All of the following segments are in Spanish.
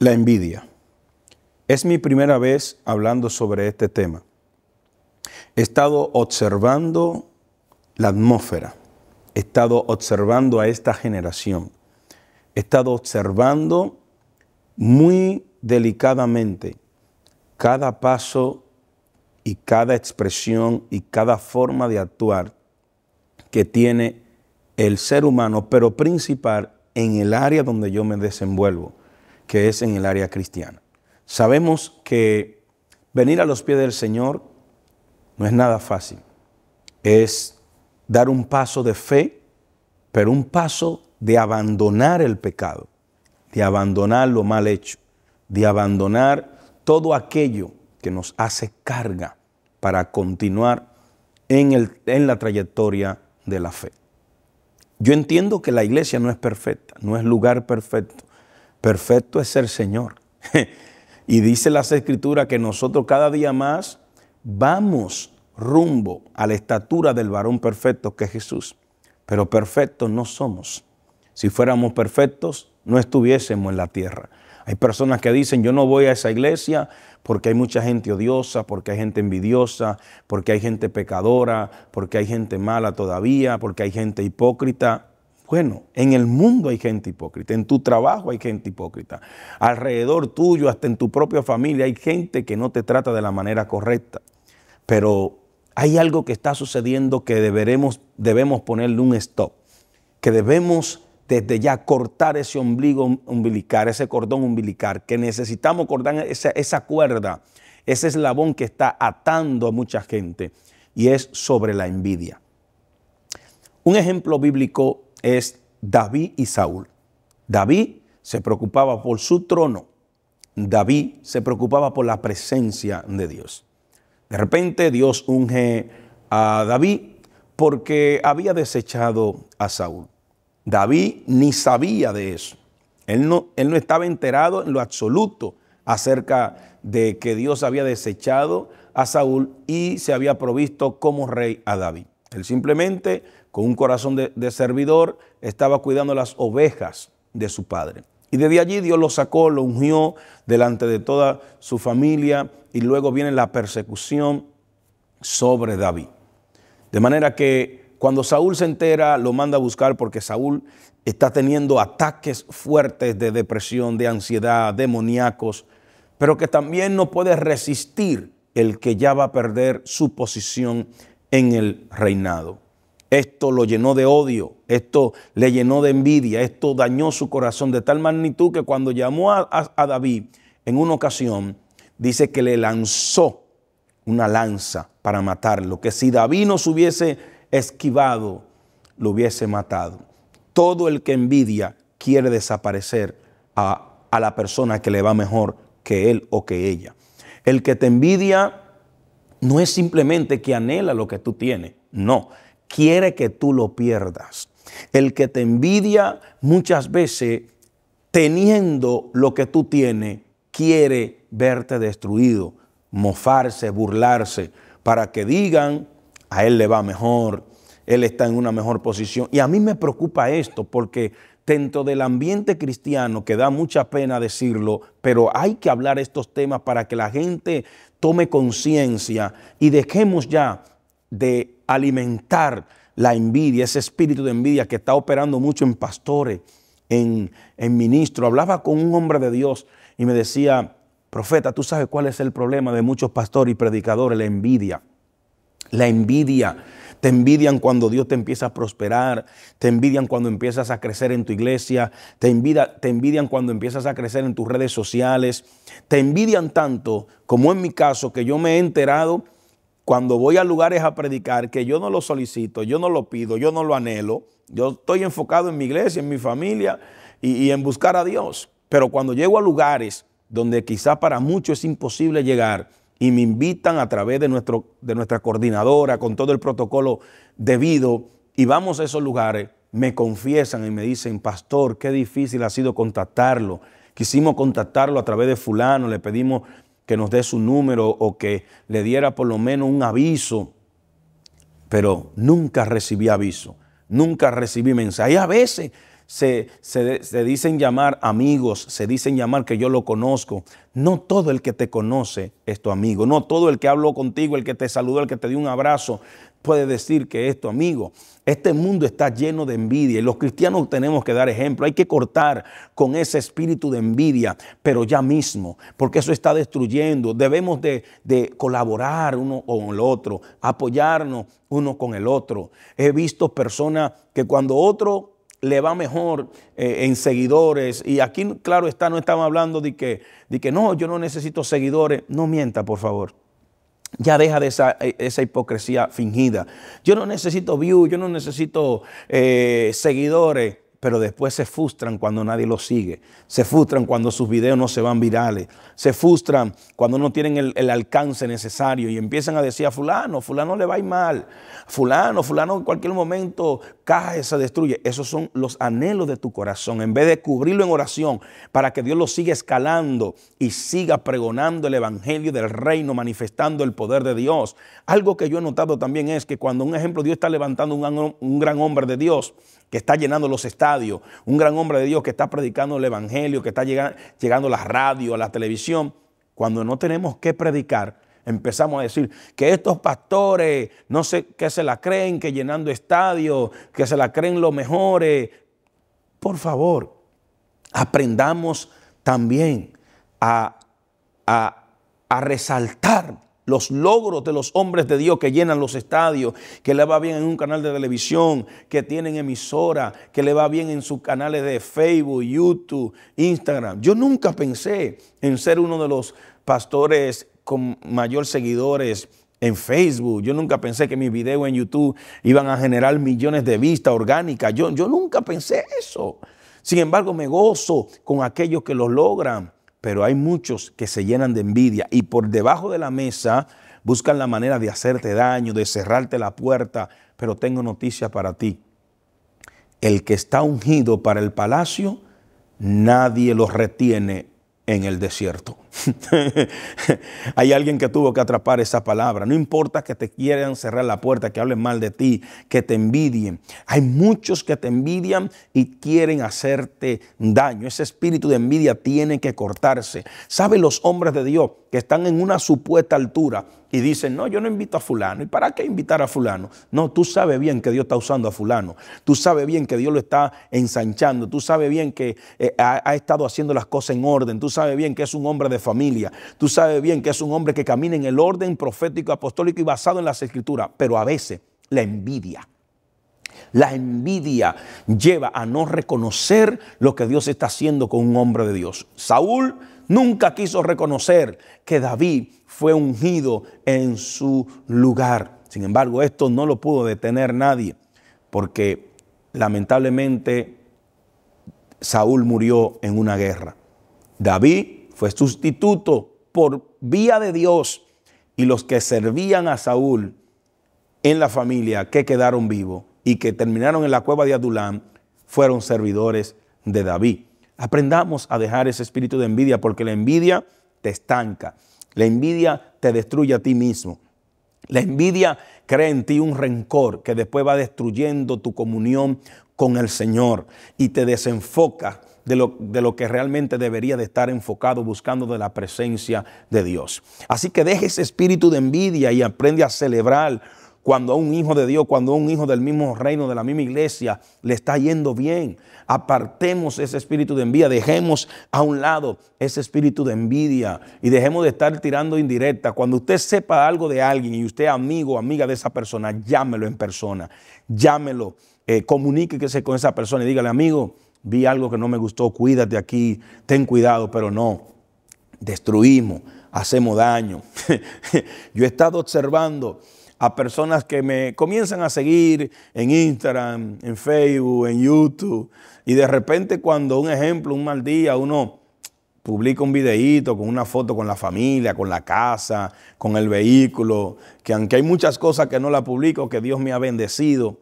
La envidia. Es mi primera vez hablando sobre este tema. He estado observando la atmósfera, he estado observando a esta generación, he estado observando muy delicadamente cada paso y cada expresión y cada forma de actuar que tiene el ser humano, pero principal en el área donde yo me desenvuelvo que es en el área cristiana. Sabemos que venir a los pies del Señor no es nada fácil. Es dar un paso de fe, pero un paso de abandonar el pecado, de abandonar lo mal hecho, de abandonar todo aquello que nos hace carga para continuar en, el, en la trayectoria de la fe. Yo entiendo que la iglesia no es perfecta, no es lugar perfecto, Perfecto es el Señor. y dice las escrituras que nosotros cada día más vamos rumbo a la estatura del varón perfecto que es Jesús. Pero perfectos no somos. Si fuéramos perfectos, no estuviésemos en la tierra. Hay personas que dicen, yo no voy a esa iglesia porque hay mucha gente odiosa, porque hay gente envidiosa, porque hay gente pecadora, porque hay gente mala todavía, porque hay gente hipócrita. Bueno, en el mundo hay gente hipócrita, en tu trabajo hay gente hipócrita, alrededor tuyo, hasta en tu propia familia hay gente que no te trata de la manera correcta. Pero hay algo que está sucediendo que deberemos, debemos ponerle un stop, que debemos desde ya cortar ese ombligo umbilical, ese cordón umbilical, que necesitamos cortar esa, esa cuerda, ese eslabón que está atando a mucha gente, y es sobre la envidia. Un ejemplo bíblico es David y Saúl. David se preocupaba por su trono. David se preocupaba por la presencia de Dios. De repente Dios unge a David porque había desechado a Saúl. David ni sabía de eso. Él no, él no estaba enterado en lo absoluto acerca de que Dios había desechado a Saúl y se había provisto como rey a David. Él simplemente con un corazón de, servidor, estaba cuidando las ovejas de su padre. Y desde allí Dios lo sacó, lo ungió delante de toda su familia y luego viene la persecución sobre David. De manera que cuando Saúl se entera, lo manda a buscar porque Saúl está teniendo ataques fuertes de depresión, de ansiedad, demoníacos, pero que también no puede resistir el que ya va a perder su posición en el reinado. Esto lo llenó de odio, esto le llenó de envidia, esto dañó su corazón de tal magnitud que cuando llamó a, David en una ocasión, dice que le lanzó una lanza para matarlo, que si David no se hubiese esquivado, lo hubiese matado. Todo el que envidia quiere desaparecer a, a la persona que le va mejor que él o que ella. El que te envidia no es simplemente que anhela lo que tú tienes, no, quiere que tú lo pierdas. El que te envidia muchas veces teniendo lo que tú tienes, quiere verte destruido, mofarse, burlarse, para que digan, a él le va mejor, él está en una mejor posición. Y a mí me preocupa esto porque dentro del ambiente cristiano, que da mucha pena decirlo, pero hay que hablar estos temas para que la gente tome conciencia y dejemos ya de alimentar la envidia, ese espíritu de envidia que está operando mucho en pastores, en, en ministros. Hablaba con un hombre de Dios y me decía, profeta, tú sabes cuál es el problema de muchos pastores y predicadores, la envidia. La envidia. Te envidian cuando Dios te empieza a prosperar, te envidian cuando empiezas a crecer en tu iglesia, te, te envidian cuando empiezas a crecer en tus redes sociales, te envidian tanto como en mi caso que yo me he enterado cuando voy a lugares a predicar, que yo no lo solicito, yo no lo pido, yo no lo anhelo, yo estoy enfocado en mi iglesia, en mi familia y, en buscar a Dios. Pero cuando llego a lugares donde quizá para muchos es imposible llegar y me invitan a través de, nuestro, de nuestra coordinadora con todo el protocolo debido y vamos a esos lugares, me confiesan y me dicen, pastor, qué difícil ha sido contactarlo. Quisimos contactarlo a través de fulano, le pedimos que nos dé su número o que le diera por lo menos un aviso, pero nunca recibí aviso, nunca recibí mensaje. a veces se, dicen llamar amigos, se dicen llamar que yo lo conozco. No todo el que te conoce es tu amigo, no todo el que habló contigo, el que te saludó, el que te dio un abrazo, puede decir que es tu amigo. Este mundo está lleno de envidia y los cristianos tenemos que dar ejemplo. Hay que cortar con ese espíritu de envidia, pero ya mismo, porque eso está destruyendo. Debemos de, de colaborar uno con el otro, apoyarnos uno con el otro. He visto personas que cuando otro le va mejor eh, en seguidores. Y aquí, claro está, no estamos hablando de que, que no, yo no necesito seguidores. No mienta, por favor. Ya deja de esa, eh, hipocresía fingida. Yo no necesito views, yo no necesito eh, seguidores, pero después se frustran cuando nadie los sigue. Se frustran cuando sus videos no se van virales. Se frustran cuando no tienen el, el alcance necesario y empiezan a decir a fulano, fulano le va a ir mal. Fulano, fulano en cualquier momento caja se destruye. Esos son los anhelos de tu corazón. En vez de cubrirlo en oración para que Dios lo siga escalando y siga pregonando el evangelio del reino, manifestando el poder de Dios. Algo que yo he notado también es que cuando, un ejemplo, Dios está levantando un, un gran hombre de Dios que está llenando los estadios, un gran hombre de Dios que está predicando el evangelio, que está llegando, llegando a la radio, a la televisión, cuando no tenemos que predicar, empezamos a decir que estos pastores no sé qué se la creen, que llenando estadios, que se la creen los mejores. Por favor, aprendamos también a, a resaltar los logros de los hombres de Dios que llenan los estadios, que le va bien en un canal de televisión, que tienen emisora, que le va bien en sus canales de Facebook, YouTube, Instagram. Yo nunca pensé en ser uno de los pastores con mayor seguidores en Facebook. Yo nunca pensé que mis videos en YouTube iban a generar millones de vistas orgánicas. Yo, yo nunca pensé eso. Sin embargo, me gozo con aquellos que lo logran, pero hay muchos que se llenan de envidia y por debajo de la mesa buscan la manera de hacerte daño, de cerrarte la puerta, pero tengo noticia para ti. El que está ungido para el palacio, nadie lo retiene en el desierto. Hay alguien que tuvo que atrapar esa palabra. No importa que te quieran cerrar la puerta, que hablen mal de ti, que te envidien. Hay muchos que te envidian y quieren hacerte daño. Ese espíritu de envidia tiene que cortarse. ¿sabe los hombres de Dios que están en una supuesta altura y dicen, no, yo no invito a fulano. ¿Y para qué invitar a fulano? No, tú sabes bien que Dios está usando a fulano. Tú sabes bien que Dios lo está ensanchando. Tú sabes bien que eh, ha, estado haciendo las cosas en orden. Tú sabes bien que es un hombre de familia. Tú sabes bien que es un hombre que camina en el orden profético, apostólico y basado en las escrituras, pero a veces la envidia. La envidia lleva a no reconocer lo que Dios está haciendo con un hombre de Dios. Saúl nunca quiso reconocer que David fue ungido en su lugar. Sin embargo, esto no lo pudo detener nadie, porque lamentablemente Saúl murió en una guerra. David fue sustituto por vía de Dios y los que servían a Saúl en la familia que quedaron vivos y que terminaron en la cueva de Adulán fueron servidores de David. Aprendamos a dejar ese espíritu de envidia porque la envidia te estanca, la envidia te destruye a ti mismo. La envidia crea en ti un rencor que después va destruyendo tu comunión con el Señor y te desenfoca de lo, que realmente debería de estar enfocado buscando de la presencia de Dios. Así que deje ese espíritu de envidia y aprende a celebrar cuando a un hijo de Dios, cuando a un hijo del mismo reino, de la misma iglesia, le está yendo bien. Apartemos ese espíritu de envidia, dejemos a un lado ese espíritu de envidia y dejemos de estar tirando indirecta. Cuando usted sepa algo de alguien y usted amigo o amiga de esa persona, llámelo en persona, llámelo, eh, comuníquese con esa persona y dígale, amigo, vi algo que no me gustó, cuídate aquí, ten cuidado, pero no, destruimos, hacemos daño. Yo he estado observando a personas que me comienzan a seguir en Instagram, en Facebook, en YouTube, y de repente cuando un ejemplo, un mal día, uno publica un videíto con una foto con la familia, con la casa, con el vehículo, que aunque hay muchas cosas que no la publico, que Dios me ha bendecido,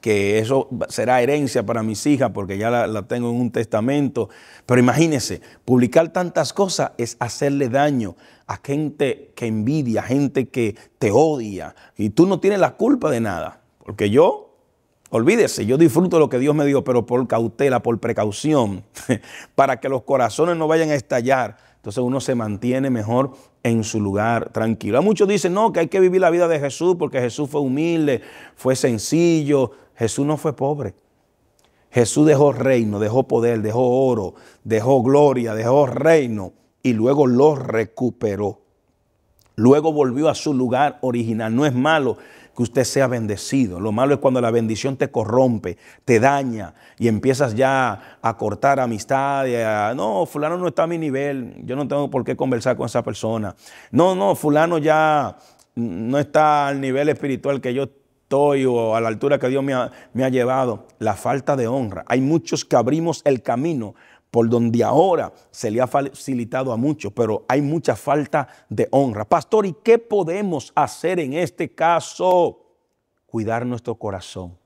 que eso será herencia para mis hijas porque ya la, tengo en un testamento. Pero imagínese, publicar tantas cosas es hacerle daño a gente que envidia, a gente que te odia. Y tú no tienes la culpa de nada, porque yo Olvídese, yo disfruto lo que Dios me dio, pero por cautela, por precaución, para que los corazones no vayan a estallar. Entonces uno se mantiene mejor en su lugar tranquilo. muchos dicen, no, que hay que vivir la vida de Jesús porque Jesús fue humilde, fue sencillo. Jesús no fue pobre. Jesús dejó reino, dejó poder, dejó oro, dejó gloria, dejó reino y luego lo recuperó. Luego volvió a su lugar original. No es malo que usted sea bendecido. Lo malo es cuando la bendición te corrompe, te daña y empiezas ya a cortar amistad. no, fulano no está a mi nivel, yo no tengo por qué conversar con esa persona. No, no, fulano ya no está al nivel espiritual que yo estoy o a la altura que Dios me me ha llevado. La falta de honra. Hay muchos que abrimos el camino por donde ahora se le ha facilitado a muchos, pero hay mucha falta de honra. Pastor, ¿y qué podemos hacer en este caso? Cuidar nuestro corazón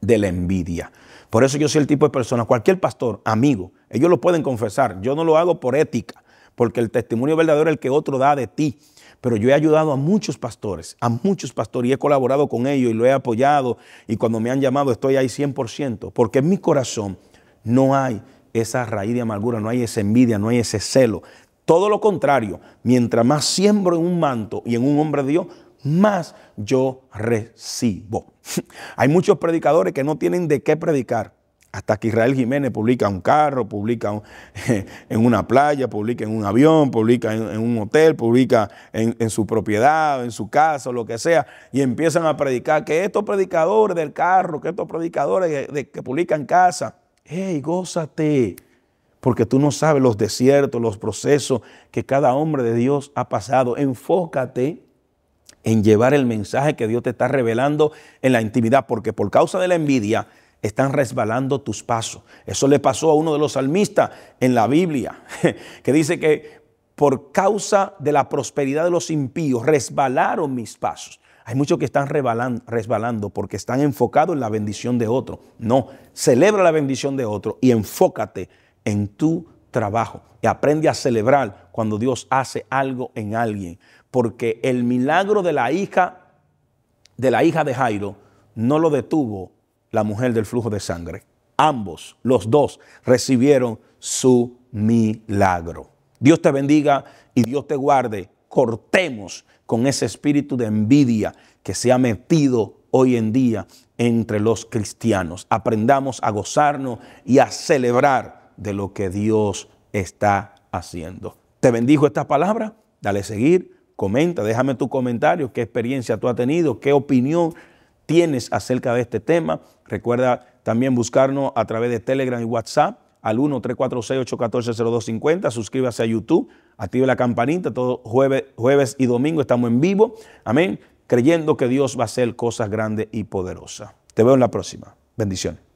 de la envidia. Por eso yo soy el tipo de persona, cualquier pastor, amigo, ellos lo pueden confesar, yo no lo hago por ética, porque el testimonio verdadero es el que otro da de ti. Pero yo he ayudado a muchos pastores, a muchos pastores, y he colaborado con ellos y lo he apoyado, y cuando me han llamado estoy ahí 100%, porque en mi corazón no hay esa raíz de amargura, no hay esa envidia, no hay ese celo. Todo lo contrario, mientras más siembro en un manto y en un hombre de Dios, más yo recibo. hay muchos predicadores que no tienen de qué predicar. Hasta que Israel Jiménez publica un carro, publica en una playa, publica en un avión, publica en, un hotel, publica en, su propiedad, en su casa, lo que sea, y empiezan a predicar que estos predicadores del carro, que estos predicadores de, que publican casa, hey, gózate, porque tú no sabes los desiertos, los procesos que cada hombre de Dios ha pasado. Enfócate en llevar el mensaje que Dios te está revelando en la intimidad, porque por causa de la envidia están resbalando tus pasos. Eso le pasó a uno de los salmistas en la Biblia, que dice que por causa de la prosperidad de los impíos resbalaron mis pasos. Hay muchos que están resbalando porque están enfocados en la bendición de otro. No, celebra la bendición de otro y enfócate en tu trabajo. Y aprende a celebrar cuando Dios hace algo en alguien. Porque el milagro de la hija de la hija de Jairo no lo detuvo la mujer del flujo de sangre. Ambos, los dos, recibieron su milagro. Dios te bendiga y Dios te guarde cortemos con ese espíritu de envidia que se ha metido hoy en día entre los cristianos. Aprendamos a gozarnos y a celebrar de lo que Dios está haciendo. ¿Te bendijo esta palabra? Dale seguir, comenta, déjame tu comentario, qué experiencia tú has tenido, qué opinión tienes acerca de este tema. Recuerda también buscarnos a través de Telegram y WhatsApp al 1-346-814-0250. Suscríbase a YouTube. Active la campanita, todos jueves, jueves y domingo estamos en vivo. Amén. Creyendo que Dios va a hacer cosas grandes y poderosas. Te veo en la próxima. Bendiciones.